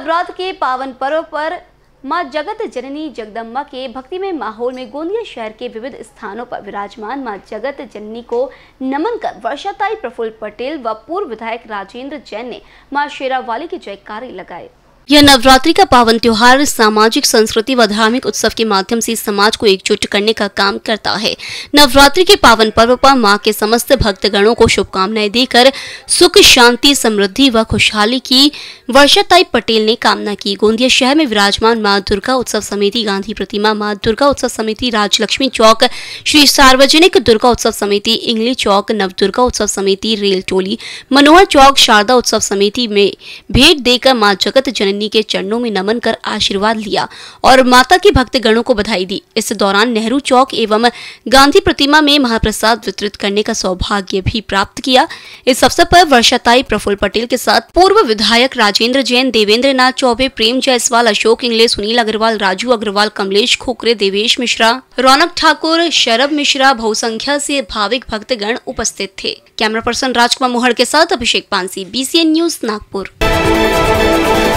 नवरात्र के पावन पर्व पर मां जगत जननी जगदम्बा के भक्तिमय माहौल में गोंदिया शहर के विविध स्थानों पर विराजमान मां जगत जननी को नमन कर वर्षाताई प्रफुल्ल पटेल व पूर्व विधायक राजेंद्र जैन ने मां शेरावाली के जयकारे लगाए यह नवरात्रि का पावन त्योहार सामाजिक संस्कृति व धार्मिक उत्सव के माध्यम से समाज को एकजुट करने का काम करता है नवरात्रि के पावन पर्व पर मां के समस्त भक्तगणों को शुभकामनाएं देकर सुख शांति समृद्धि व खुशहाली की वर्षाताई पटेल ने कामना की गोंदिया शहर में विराजमान मां दुर्गा उत्सव समिति गांधी प्रतिमा माँ दुर्गा उत्सव समिति राजलक्ष्मी चौक श्री सार्वजनिक दुर्गा उत्सव समिति इंगली चौक नव दुर्गा उत्सव समिति रेल टोली मनोहर चौक शारदा उत्सव समिति में भेंट देकर माँ जगत जन मुन्नी के चरणों में नमन कर आशीर्वाद लिया और माता के भक्तगणों को बधाई दी इस दौरान नेहरू चौक एवं गांधी प्रतिमा में महाप्रसाद वितरित करने का सौभाग्य भी प्राप्त किया इस अवसर पर वर्षाताई प्रफुल्ल पटेल के साथ पूर्व विधायक राजेंद्र जैन देवेंद्र नाथ चौबे प्रेम जायसवाल अशोक इंगले सुनील अग्रवाल राजू अग्रवाल कमलेश खोकरे देवेश मिश्रा रौनक ठाकुर शरभ मिश्रा बहुसंख्या से भाविक भक्तगण उपस्थित थे कैमरा पर्सन राजकुमार मोहड़ के साथ अभिषेक पांसी बीसीएन न्यूज नागपुर